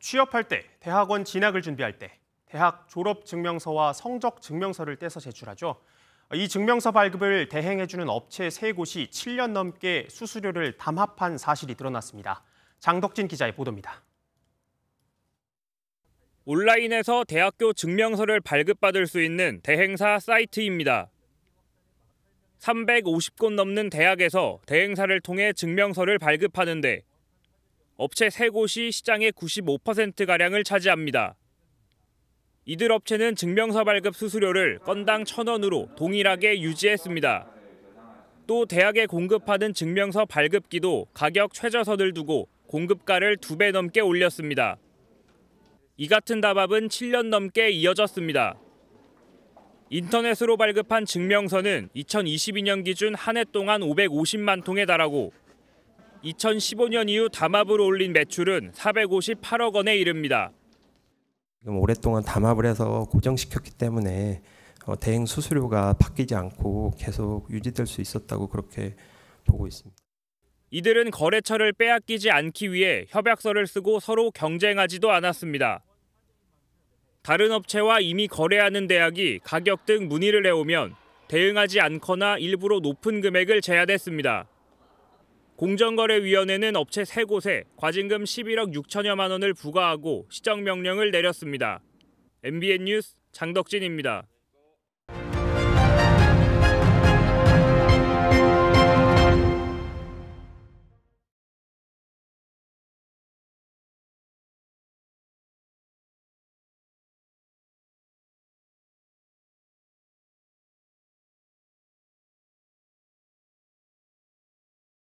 취업할 때, 대학원 진학을 준비할 때, 대학 졸업 증명서와 성적 증명서를 떼서 제출하죠. 이 증명서 발급을 대행해주는 업체 세 곳이 7년 넘게 수수료를 담합한 사실이 드러났습니다. 장덕진 기자의 보도입니다. 온라인에서 대학교 증명서를 발급받을 수 있는 대행사 사이트입니다. 350곳 넘는 대학에서 대행사를 통해 증명서를 발급하는데 업체 3곳이 시장의 95%가량을 차지합니다. 이들 업체는 증명서 발급 수수료를 건당 1,000원으로 동일하게 유지했습니다. 또 대학에 공급하는 증명서 발급기도 가격 최저선을 두고 공급가를 두 배 넘게 올렸습니다. 이 같은 다합은 7년 넘게 이어졌습니다. 인터넷으로 발급한 증명서는 2022년 기준 한 해 동안 550만 통에 달하고 2015년 이후 담합으로 올린 매출은 458억 원에 이릅니다. 오랫동안 담합을 해서 고정시켰기 때문에 어, 대행 수수료가 바뀌지 않고 계속 유지될 수 있었다고 그렇게 보고 있습니다. 이들은 거래처를 빼앗기지 않기 위해 협약서를 쓰고 서로 경쟁하지도 않았습니다. 다른 업체와 이미 거래하는 대학이 가격 등 문의를 해오면 대응하지 않거나 일부러 높은 금액을 제안했습니다. 공정거래위원회는 업체 세 곳에 과징금 11억 6천여만 원을 부과하고 시정명령을 내렸습니다. MBN 뉴스 장덕진입니다.